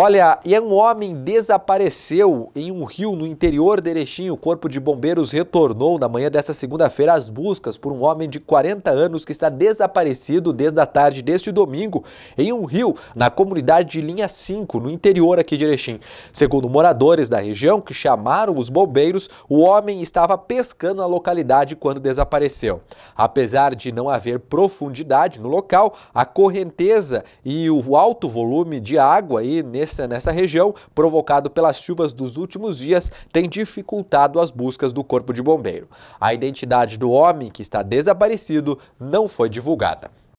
Olha, e um homem desapareceu em um rio no interior de Erechim. O Corpo de Bombeiros retornou na manhã desta segunda-feira às buscas por um homem de 40 anos que está desaparecido desde a tarde deste domingo em um rio na comunidade de Linha 5, no interior aqui de Erechim. Segundo moradores da região que chamaram os bombeiros, o homem estava pescando na localidade quando desapareceu. Apesar de não haver profundidade no local, a correnteza e o alto volume de água aí nesse nessa, nessa região, provocado pelas chuvas dos últimos dias, tem dificultado as buscas do Corpo de Bombeiro. A identidade do homem que está desaparecido não foi divulgada.